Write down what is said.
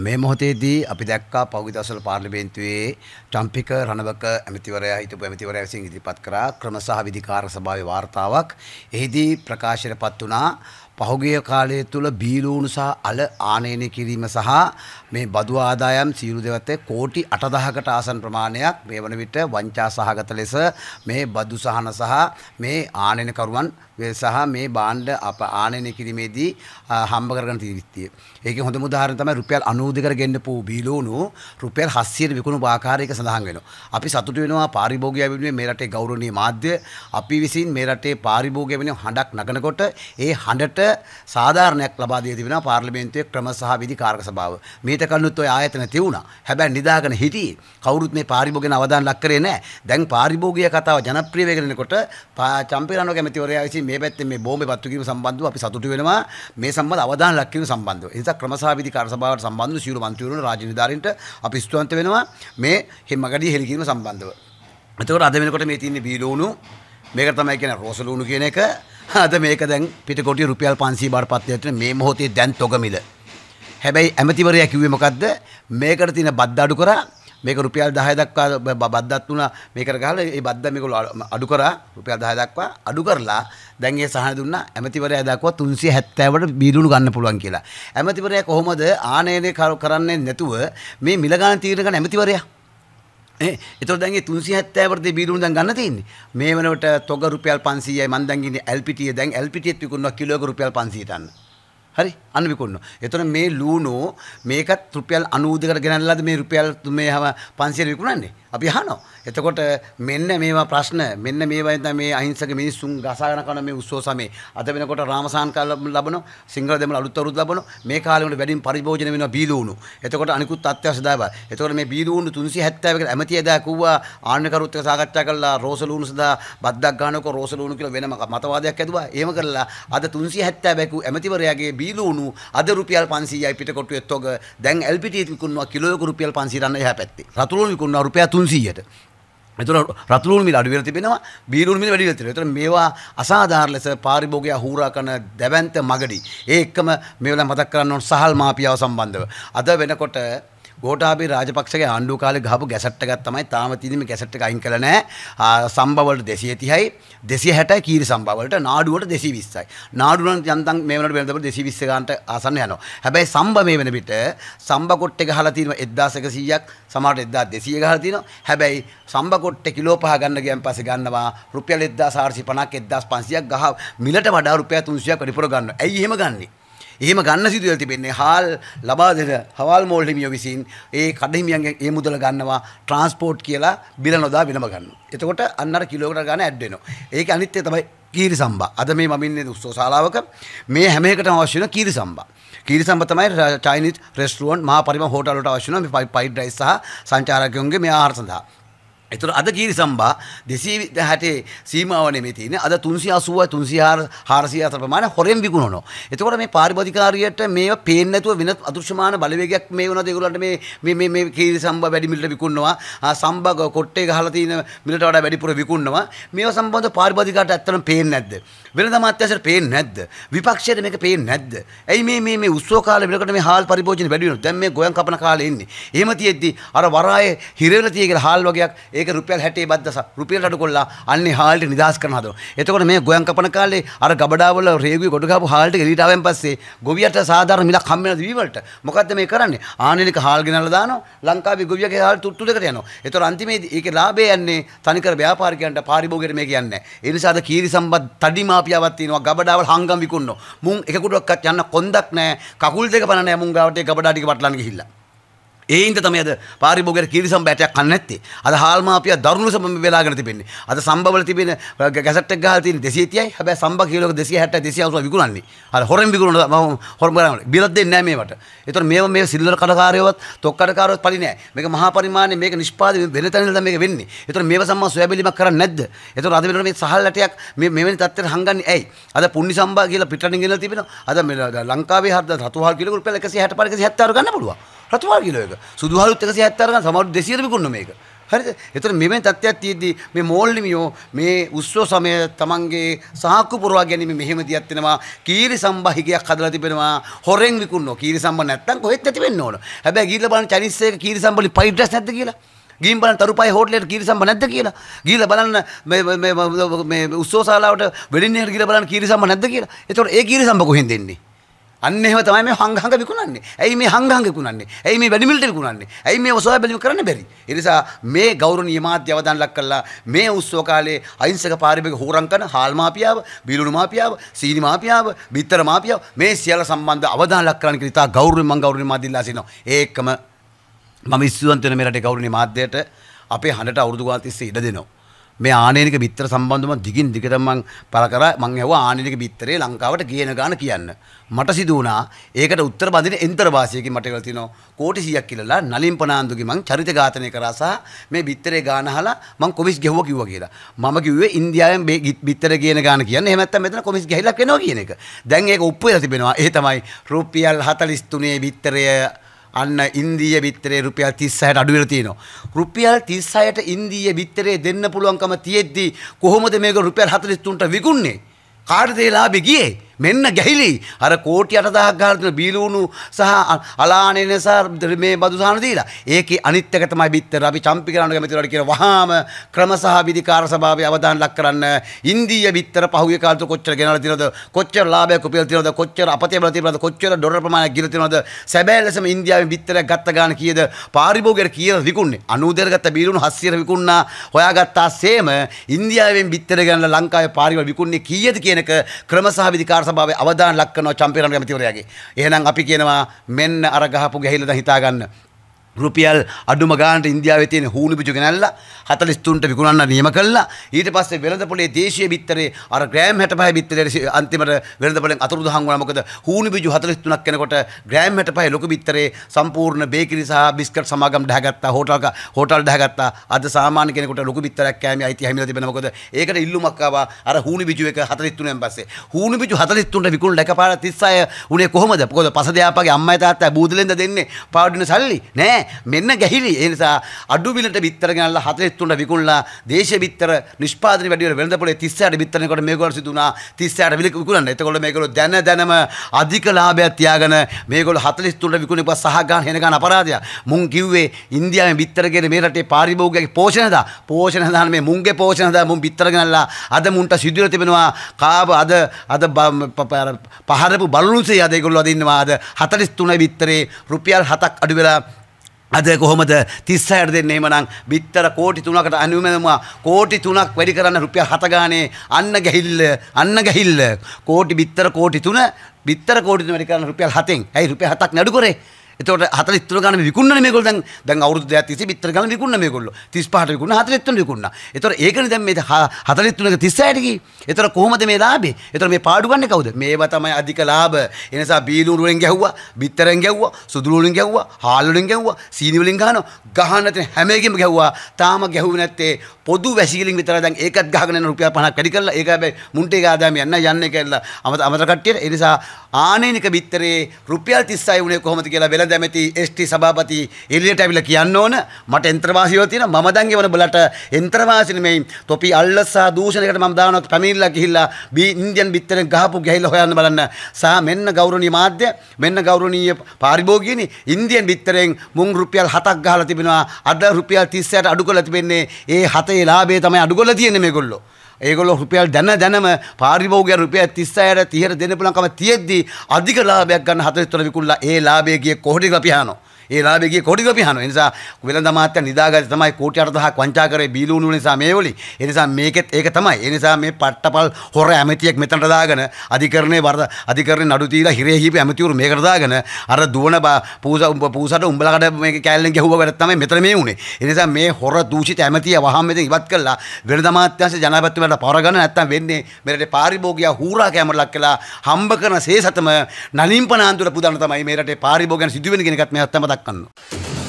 මේ මොහොතේදී අපි දැක්කා පෞගි දවසවල පාර්ලිමේන්තුවේ ට්‍රම්පික රණවක ඇමතිවරයා හිටපු ඇමතිවරයා විසින් ඉදිරිපත් කරා ක්‍රම සහ විධිකාරක සභාවේ වාර්තාවක්. එහිදී ප්‍රකාශයට පත් වුණා පහුගිය කාලය තුළ බීලූුණු සහ අල ආනයනය කිරීම සහ මේ බදු ආදායම් සියලු දෙවත්තේ කෝටි අටදහකට ආසන් ප්‍රමාණයක් මේ වන විට වංචා සහගත ලෙස මේ බදු සහන සහ මේ ආනයනකරුවන් සහ මේ බාණ්ඩ අප ආනයනය කිරීමේදී හම්බ කරගන තිරිත්තිය. ඒක හොඳ මුදාහරන තම රුපියල් අනූධකර ගෙන්න්න පූ බිලෝනු රුපියල් හස්සියට විකුණු භාකාරයක සඳහන් වෙන. අපි සතුට වෙනවා පාරිභෝගය විුණේ මේ රටේ ගෞරණී මාධ්‍ය අපි විසින් මේ රටේ පාරිභෝගය වෙන හඬක් නගනකොට ඒ හඬට සාධාරණයක් ලබා දී තිබෙනවා පාර්ලිමේන්තුවේ ක්‍රම සහ විධි කාරක සභාව. මීට කලිනුත් ওই ආයතන තිබුණා. හැබැයි නිදාගෙන හිටියේ. කවුරුත් මේ පාරිභෝගිකන අවධානය ලක් කරේ නැහැ. දැන් පාරිභෝගික කතාව ජනප්‍රිය වෙගෙනනකොට චම්පිරානෝ කැමතිවරයා විසින් මේ පැත්තේ මේ බෝම්බේ පත්තු කිරීම සම්බන්ධව අපි සතුටු වෙනවා. මේ සම්බන්ධ අවධානය ලක් කිරීම සම්බන්ධව. ඒ නිසා ක්‍රම සහ විධි කාරක සභාවට සම්බන්ධ සියලු මන්ත්‍රීවරුන් රාජ්‍ය නිලධාරීන්ට අපි ස්තුතිවන්ත වෙනවා මේ හිමගඩිය හෙළි කිරීම සම්බන්ධව. එතකොට අද වෙනකොට මේ තියෙන බීලෝණු මේක තමයි කියන රෝසලූණු කියන එක අද මේක දැන් පිටකොටි රුපියල් 500 බාට පත්වයට මේ මොහොතේ දැන් තොගමිල. හැබැයි ඇමතිවරයා කිව්වේ මොකද්ද? මේකට තියෙන බද්ද අඩු කරා මේක රුපියල් 10 දක්වා බද්දත් වුණා මේකට ගහලා ඒ බද්ද මේගොල්ලෝ අඩු කරා රුපියල් 10 දක්වා අඩු කරලා දැන් ඒ සහන දුන්නා ඇමතිවරයා දක්වා 370ට බීලුණු ගන්න පුළුවන් කියලා. ඇමතිවරයා කොහොමද ආනයනය කරන්නේ නැතුව මේ මිල ගන්න තීරණ ගන්න ඇමතිවරයා එතකොට දැන් ඒ 370 වර්ගයේ බීරුණු දැන් ගන්න තියෙන්නේ. මේ වෙනකොට තොග රුපියල් 500යි මන් දැන් ඉන්නේ LPT දැන් LPT එත් විකුණනවා කිලෝක රුපියල් 500ට අන්න. හරි. අන්න විකුණනවා. එතකොට මේ ලූනෝ මේකත් රුපියල් 92කට ගෙනල්ලාද මේ රුපියල් මේ හව 500 විකුණන්නේ? අපි අහනවා. එතකොට මෙන්න මේවා ප්‍රශ්න මෙන්න මේවා ඉදන් මේ අහිංසක මිනිස්සුන් ගසාගෙන කරන මේ උත්සව සමයේ අද වෙනකොට රාමසාන් කාල ලැබෙනවා. සිංහල දෙමළ අලුත් අවුරුදු ලැබෙනවා. මේ කාලේ වල වැඩිම පරිභෝජන වෙනවා බීලූණු. එතකොට අනිකුත් අත්‍යවශ්‍ය දායවා. එතකොට මේ බීලූණු 370කට ඇමති එදා කිව්වා ආණ්ඩු කරුත් එක්ක සාකච්ඡා කළා රෝසලූණු සදා බද්දක් ගන්නකො රෝසලූණු කියලා වෙනම මතවාදයක් ඇදුවා. එහෙම කරලා අද 370 බැකු ඇමතිවරයාගේ බීලූණු වුණු අද රුපියල් 500යි පිටකොටුවේ තොග දැන් LPT විකුණනවා කිලෝයක රුපියල් 500 රන්න එහා පැත්තේ රතුලුණු විකුණනවා රුපියල් 300ට එතුන රතුලුන් මිල අඩුවෙලා තිබෙනවා බීරුන් මිල වැඩි වෙලා තිබෙනවා. එතන මේවා අසාධාරණ ලෙස පාරිභෝගිකයා හූරා කරන දැවැන්ත මගඩි. ඒ එක්කම මේවලා මතක් කරන්න ඕන සහල් මාපියාව සම්බන්ධව. අද වෙනකොට ගෝටාබේ රාජපක්ෂගේ ආණ්ඩු කාලේ ගහපු ගැසට් එකක් තමයි තාම තියෙන්නේ මේ ගැසට් එක අයින් කළා නැහැ. සම්භව වලට 230යි 260යි කීරි සම්භව වලට නාඩු වලට 220යි. නාඩු නම් යන්තම් මේ වෙනකොට වෙනකොට 220 ගන්නට ආසන්න යනවා. හැබැයි සම්භ මේ වෙන පිට සම්භ කොට්ටේ ගහලා තියෙනවා 1100ක් සමහරට 1200 ගහලා තියෙනවා. හැබැයි සම්භ කොට්ටේ කිලෝ 5 ගන්න ගියන් පස්සේ ගන්නවා රුපියල් 1450ක් 1500ක් ගහ මිලට වඩා රුපියල් 300ක් වැඩිපුර ගන්නවා. ඇයි එහෙම ගන්නේ? එහෙම ගන්න සිදුවල තිබෙන්නේ හාල් ලබා දෙන හවල් මෝල් හිමියෝ විසින් ඒ කඩහිමියන්ගේ ඒ මුදල ගන්නවා ට්‍රාන්ස්පෝර්ට් කියලා බිල නොදා විලම ගන්නවා. එතකොට අන්න අර කිලෝකට ගන්න ඇඩ් වෙනවා. ඒක අනිත්‍ය තමයි කීරි සම්බා. අද මේ මම ඉන්නේ උස්සෝ ශාලාවක මේ හැම එකටම අවශ්‍ය වෙන කීරි සම්බා. කීරි සම්බතමයි චයිනිස් රෙස්ටුරන්ට් මහා පරිම හෝටල් වලට අවශ්‍ය වෙන මේ ෆයිඩ් රයිස් සහ සංචාරකයන්ගේ මේ ආහාර සඳහා. එතකොට අද කිරිසම්බා 260 සීමාව නෙමෙයි තියෙන්නේ. අද 380යි 300 400 ප්‍රමාණය හොරෙන් විකුණනවා. එතකොට මේ පාරිභෝධිකාරියට මේව පේන්නේ නැතුව වෙන අදෘශ්‍යමාන බලවේගයක් මේ වෙනවාද ඒගොල්ලන්ට මේ මේ මේ මේ කිරිසම්බා වැඩි මිලට විකුණනවා. සම්බග කොට්ටේ ගහලා තියෙන මිලට වඩා වැඩිපුර විකුණනවා. මේව සම්බන්ධව පාරිභෝධිකාරට ඇත්තටම පේන්නේ නැද්ද? වෙනද අමාත්‍යංශයට පේන්නේ නැද්ද? විපක්ෂයට මේක පේන්නේ නැද්ද? ඇයි මේ මේ මේ උත්සව කාලේ වෙනකොට මේ හාල් පරිභෝජන වැඩි වෙනවා. දැන් මේ ගෝයන් කපන කාලේ ඉන්නේ. එහෙම තියෙද්දි අර වරායේ හිර වෙලා තියෙන හාල් වගේක් ඒක රුපියල් 60 බද්දසක් රුපියල් අඩු කරලා අන්නේ හාල්ට නිදාස් කරන හදනවා එතකොට මේ ගොයන් කපන කාලේ අර ගබඩාවල රේගුවේ කොට ගහපු හාල්ට එලීට ආවෙන් පස්සේ ගොවියට සාධාරණ මිලක් හම්බ වෙනද වීවලට මොකද්ද මේ කරන්නේ ආනෙනික හාල් ගෙනල්ලා දානවා ලංකාවේ ගොවියගේ හාල් තුට්ටු දෙකට යනවා එතකොට අන්තිමේදී ඒකේ ලාභය යන්නේ තනිකර ව්‍යාපාරිකයන්ට පාරිභෝගිකයට මේ කියන්නේ ඒ නිසා අද කීරි සම්බත් තඩි මාපියාවක් තියෙනවා ගබඩාවල හංගම් විකුණනවා මුන් එකකුඩක්වත් යන්න කොන්දක් නැහැ කකුල් දෙක පණ නැහැ මුන් ගාවට ගබඩා ටික වටලන්න ගිහිල්ලා ඒන්ද තමයිද පාරිභෝගයට කිරිසම් බෑටයක් කන්න නැත්තේ. අද හාල්ම අපි දරුණු සම වෙලාගෙන තිබෙන්නේ. අද සම්බවල තිබෙන ගැසට් එක ගහලා තියෙන 230යි. හැබැයි සම්බ කිලෝක 260 290 විකුණන්නේ. අර හොරෙන් විකුණන මම හොරම ගන්නවනේ. බිලත් දෙන්නේ නැහැ මේවට. ඒතර මේව මේ සිල්ලර කඩකාරයවත්, තොක්කඩකාරයවත් පලි නැහැ. මේක මහා පරිමාණයේ මේක නිෂ්පාදනය වෙන තැනින්ද මේක වෙන්නේ. ඒතර මේව සම්මා සොයාබැලීමක් කරන්නේ නැද්ද? ඒතර අද වෙනකොට මේ සහල් ලැටයක් මේ මෙවැනි තත්ත්වයට හංගන්නේ ඇයි? අද පුණ්‍ය සම්බා කියලා පිටරටින් ගෙනලා තිබෙනවා. අද ලංකාවේ හද රතුහල් කියලා රුපියල් 160 170 ගන්න පුළුවන්. රතුමාල් කිලෝයක සුදුහලුත් එකසිය ඇත්තරග සමරු දෙසිරමිකුන්න මේක හරිද එතන මෙම තත්ත්වයක් තියෙද්දී මේ මෝල්ලිමියෝ මේ උස්සෝ සමය තමන්ගේ සාක්කු පුරවා ගැනීම මෙහෙම දියක් වෙනවා කීරි සම්භාහිකයක් හදලා තිබෙනවා හොරෙන් විකුණනවා කීරි සම්බ නැත්තම් කොහෙත් නැති වෙන්න ඕන හැබැයි ගිහිල්ලා බලන්න චයිනීස් එක කීරි සම්බලි ෆයිඩ් රයිස් නැද්ද කියලා ගිහින් බලන්න තරුපයි හෝටලෙට කීරි සම්බ නැද්ද කියලා ගිහිල්ලා බලන්න මේ මේ මේ උස්සෝ ශාලාවට වෙඩින් එකකට ගිහිල්ලා බලන්න කීරි සම්බ නැද්ද කියලා එතකොට ඒ කීරි සම්බ කොහෙන්ද එන්නේ අන්න එහෙම තමයි මේ හංගහංග විකුණන්නේ. ඇයි මේ හංගහංග විකුණන්නේ? ඇයි මේ වැඩිමිලට විකුණන්නේ? ඇයි මේ ඔසවා බැලීම කරන්න බැරි? ඒ නිසා මේ ගෞරවනීය මාධ්‍ය අවදාන ලක් කළා මේ උත්සව කාලයේ අහිංසක පාරිභෝගික හෝරම් කරන හාල් මාපියාව, බීලුණු මාපියාව, සීනි මාපියාව, බිත්තර මාපියාව මේ සියල්ල සම්බන්ධ අවදාන ලක් කරන්න කියලා ගෞරවයෙන් මම ගෞරවනීය මාධ්‍යලා සිනවා. ඒකම මම ඉස්සුවන්ත වෙන මේ රටේ ගෞරවනීය මාධ්‍යයට අපේ හඬට අවුරුදු ගානක් තිස්සේ ඉඩ දෙනවා. මේ ආනයනික බිත්තර සම්බන්ධම දිගින් දිගට මං පල කර මං ඇව ආනනික බිත්තරේ ලංකාවට කියන ගාන කියන්න. මට සිදුවනා ඒකට උත්තර බඳන එන්තර භාසයක මටකල තිනෝ කෝටි සියක් කියලලා නලින් පනාන්දුගේ මං චරිත ඝාතනය කරසා මේ බිත්තරේ ගානහලා මං කොමිස් ගැහුව කිව්ව කියලා. මම කිව්වේ ඉන්දියාවෙන් බිත්තර කියන ගාන කියන්න එහෙම නැත්නම් මෙතන කොමිස් ගැහිලක් වෙනවා කියන එක. දැන් ඒක උප්පු වෙලා තිබෙනවා. ඒ තමයි රුපියල් 43 බිත්තරය අන්න ඉන්දීය විත්තරේ රුපියල් 36ට අඩු වෙලා තියෙනවා. රුපියල් 36ට ඉන්දීය විත්තරේ දෙන්න පුළුවන්කම තියෙද්දි කොහොමද මේක රුපියල් 43ට විකුණන්නේ? කාටද ඒ ලාභේ ගියේ? මෙන්න ගැහිලි අර කෝටි අටදහක් ගානතුන බීලූණු සහ අලානේ නිසා මේ බදුසහන දීලා ඒකේ අනිත් එක තමයි බිත්තර අපි චම්පි කරන්න කැමති වලට කියන වහාම ක්‍රම සහ විධිකාර සභාවේ අවධානය ලක් කරන්න ඉන්දීය බිත්තර පහුගිය කාලේ කොච්චර ගෙනලා තියෙනවද කොච්චර ලාභයක් උපයලා තියෙනවද කොච්චර අපතේ බල තියෙනවද කොච්චර ඩොලර් ප්‍රමාණයක් ගිල තියෙනවද සැබෑ ලෙසම ඉන්දියාවේ බිත්තරයක් ගත්ත ගාන කීයද පාරිභෝගිකයට කීයද විකුණන්නේ 90 ගත්ත බීලූණු 700 විකුණනා හොයාගත්තා සේම ඉන්දියාවෙන් බිත්තර ගන්න ලංකාවේ පාරිවල් විකුණන්නේ කීයද කියනක ක්‍රම සහ විධිකාර සභාවේ අවදාන ලක්කනවා චම්පිරන් ඇමතිවරයාගේ. එහෙනම් අපි කියනවා මෙන්න අර ගහපු ගැහිලා හිතාගන්න රුපියල් අඩුම ගානට ඉන්දියාවේ තියෙන හූණු පිටු ගෙනල්ලා 43ට විකුණන්න නියම කළා ඊට පස්සේ වෙළඳපොලේ දේශීය බිත්තරේ අර ග්‍රෑම් 65 බිත්තරේ අන්තිමට වෙළඳපොලෙන් අතුරුදහන් වුණා මොකද හූණු පිටු 43ක් වෙනකොට ග්‍රෑම් 65 ලොකු බිත්තරේ සම්පූර්ණ බේකරි සහ බිස්කට් සමාගම් ඩහගත්තා හෝටල්ක හෝටල් ඩහගත්තා අද සාමාන්‍ය කෙනෙකුට ලොකු බිත්තරයක් කෑමේ අයිතිය හැමිලා තිබෙන මොකද ඒකට ඉල්ලුමක් ආවා අර හූණු පිටු එක 43න් පස්සේ හූණු පිටු 43ට විකුණන එකපාර 36 උනේ කොහොමද මොකද පසදයාපගේ අම්මයි තාත්තයි බූදලෙන්ද දෙන්නේ පාඩුන සල්ලි නෑ මෙන්න ගැහිලි. ඒ නිසා අඩු මිලට බිත්තර ගන්නලා 43 විකුණලා දේශීය බිත්තර නිෂ්පාදනය වැඩි වෙන වෙළඳ පොලේ 36ට බිත්තරනකොට මේකවල සිදු වුණා 36ට මිල විකුණන්න. එතකොට මේකවල දැන දැනම අධික ලාභයක් තියාගෙන මේකවල 43 විකුණේ පස්ස සහ ගන්න හෙන ගන්න අපරාධයක්. මුන් කිව්වේ ඉන්දියාවේ බිත්තර ගෙන මේ රටේ පාරිභෝගිකයන්ගේ පෝෂණ දා. පෝෂණ දාන මේ මුන්ගේ පෝෂණ දා මුන් බිත්තර ගන්නලා අද මුන්ට සිදුවලා තිබෙනවා කාබ අද අද පහරපු බලුන්සේ අද ඒගොල්ලෝ අද ඉන්නවා අද 43 බිත්තරේ රුපියල් 7ක් අඩු වෙලා අද කොහොමද තිස්සයට දෙන්නේ එහෙමනම් බිත්තර කෝටි 3කට අනුමැදමවා කෝටි 3ක් වැඩි කරන්න රුපියල් 7 ගානේ අන්න ගැහිල්ල අන්න ගැහිල්ල කෝටි බිත්තර කෝටි 3 බිත්තර කෝටි 3 වැඩි කරන්න රුපියල් 7න් ඇයි රුපියල් 7ක් නඩු කරේ එතකොට හතර ඉතුරු ගන්න විකුණන මේගොල්ලෝ දැන් දැන් අවුරුදු 230 විතර ගන්න විකුණන මේගොල්ලෝ 35ට විකුණන 43ට විකුණන. එතකොට ඒකනේ දැන් මේ 43ක 36ට ගියේ. එතකොට කොහොමද මේ ලාභේ? එතකොට මේ පාඩු ගන්න කවුද? මේවා තමයි අධික ලාභ. ඒ නිසා බීලු වලින් ගැහුවා, බිත්තරෙන් ගැහුවා, සුදු වලින් ගැහුවා, හාල් වලින් ගැහුවා, සීනි වලින් ගහනවා. ගහන්න තියෙන හැම එකෙම ගැහුවා. තාම ගැහුවේ නැත්තේ පොදු වැසිලින් විතර දැන් ඒකත් ගහගෙන යන රුපියල් 50ක් වැඩි කරලා ඒක හැබැයි මුන්ට ඒක ආදායම යන්න යන්නේ කියලා අමත අමතර කට්ටියට ඒ නිසා ආනේනික බිත්තරේ රුපියල් 36 වුණේ කොහොමද කියලා වෙළඳ ඇමති ST සභාපති එළියට ඇවිල්ලා කියන්න ඕන මට යන්ත්‍රවාසියෝ තියෙනවා මම දන් ගෙවන බලට යන්ත්‍රවාසි නෙමෙයි තොපි අල්ලසා දූෂණයකට මම දානවා පැමිණිලා ගිහිල්ලා බී ඉන්දියන් බිත්තරෙන් ගහපු ගහලා හොයන්න බලන්න සා මෙන්න ගෞරවනීය මාධ්‍ය මෙන්න ගෞරවනීය පාරිභෝගිකයනි ඉන්දියන් බිත්තරෙන් මුන් රුපියල් 7ක් ගහලා තිබෙනවා අද රුපියල් 36ට අඩු කරලා තිබෙන්නේ ඒ 7 ඒ ලාභේ තමයි අඩුගොල්ල තියෙන්නේ මේගොල්ලෝ. ඒගොල්ලෝ රුපියල් දැන දැනම පාරිභෝගික රුපියල් 30000ට 30ට දෙන්න පුළුවන්කම තියෙද්දි අධික ලාභයක් ගන්න 43 විකුණලා ඒ ලාභය ගියේ කොහෙද කියලා අපි අහනවා. ඒ ලාභයේ කොටි ගොපි හනවා. ඒ නිසා වෙළඳ මාත්‍ය නිදාගත්තේ තමයි කෝටි 8000ක් වංචා කරේ බීලුණු නිසා මේ වලින්. ඒ නිසා මේකෙත් ඒක තමයි. ඒ නිසා මේ පට්ටපල් හොර ඇමතියෙක් මෙතනට දාගෙන අධිකරණේ වරද අධිකරණේ නඩු තීලා හිරේ හීපි ඇමතිවරු මේකට දාගෙන අර දුවන පූසා පූසාට උඹලකට මේක කැලෙන් ගැහුවා වැඩක් තමයි මෙතන මේ උනේ. ඒ නිසා මේ හොර දූෂිත ඇමතිය වහම් මෙතන ඉවත් කළා. වෙළඳ මාත්‍යංශ ජනාධිපතිවරට පවරගන්න නැත්තම් වෙන්නේ මෙරටේ පාරිභෝගිකයා හූරා කැමර ලක් කළා. හම්බ කරන සේසතම නලින්පනාන්දුර පුදන්න තමයි මේ රටේ පාරිභෝගිකයන් සිදුවෙන කෙනෙක්ත් මේ අත්තම දක්වලා 약간